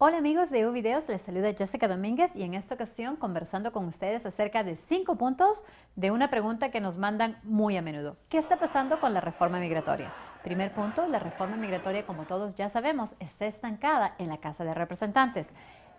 Hola amigos de UVideos, les saluda Jessica Domínguez y en esta ocasión conversando con ustedes acerca de cinco puntos de una pregunta que nos mandan muy a menudo. ¿Qué está pasando con la reforma migratoria? Primer punto, la reforma migratoria como todos ya sabemos está estancada en la Casa de Representantes.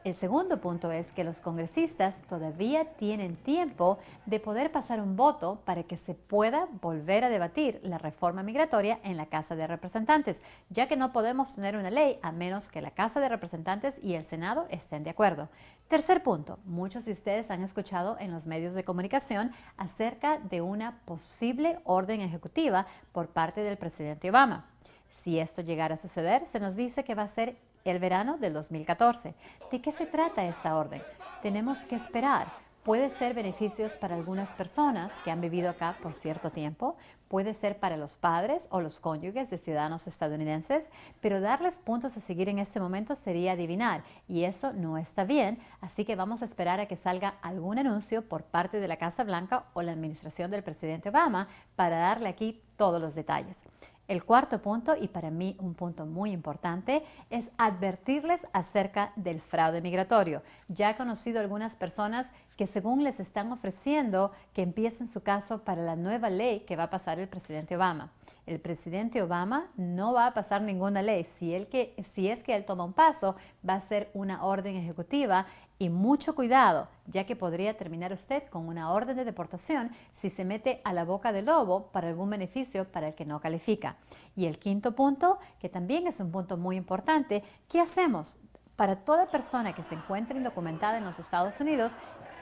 El segundo punto es que los congresistas todavía tienen tiempo de poder pasar un voto para que se pueda volver a debatir la reforma migratoria en la Casa de Representantes, ya que no podemos tener una ley a menos que la Casa de Representantes y el Senado estén de acuerdo. Tercer punto, muchos de ustedes han escuchado en los medios de comunicación acerca de una posible orden ejecutiva por parte del presidente Obama. Si esto llegara a suceder, se nos dice que va a ser el verano del 2014. ¿De qué se trata esta orden? Tenemos que esperar. Puede ser beneficios para algunas personas que han vivido acá por cierto tiempo, puede ser para los padres o los cónyuges de ciudadanos estadounidenses, pero darles puntos a seguir en este momento sería adivinar y eso no está bien, así que vamos a esperar a que salga algún anuncio por parte de la Casa Blanca o la administración del presidente Obama para darle aquí todos los detalles. El cuarto punto, y para mí un punto muy importante, es advertirles acerca del fraude migratorio. Ya he conocido algunas personas que según les están ofreciendo que empiecen su caso para la nueva ley que va a pasar el presidente Obama. El presidente Obama no va a pasar ninguna ley. Si, él que, si es que él toma un paso, va a ser una orden ejecutiva y mucho cuidado, ya que podría terminar usted con una orden de deportación si se mete a la boca del lobo para algún beneficio para el que no califica. Y el quinto punto, que también es un punto muy importante, ¿qué hacemos? Para toda persona que se encuentre indocumentada en los Estados Unidos,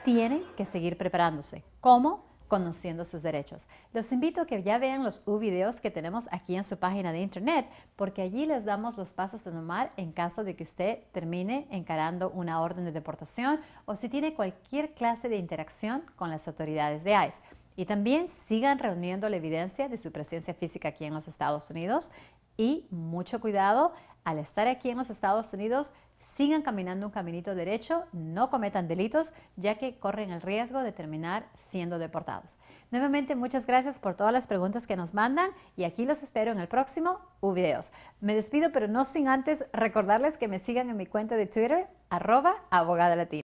tienen que seguir preparándose. ¿Cómo? conociendo sus derechos. Los invito a que ya vean los U videos que tenemos aquí en su página de internet, porque allí les damos los pasos a tomar en caso de que usted termine encarando una orden de deportación o si tiene cualquier clase de interacción con las autoridades de ICE. Y también sigan reuniendo la evidencia de su presencia física aquí en los Estados Unidos y mucho cuidado al estar aquí en los Estados Unidos sigan caminando un caminito derecho, no cometan delitos, ya que corren el riesgo de terminar siendo deportados. Nuevamente, muchas gracias por todas las preguntas que nos mandan y aquí los espero en el próximo videos. Me despido, pero no sin antes recordarles que me sigan en mi cuenta de Twitter, arroba abogada latina.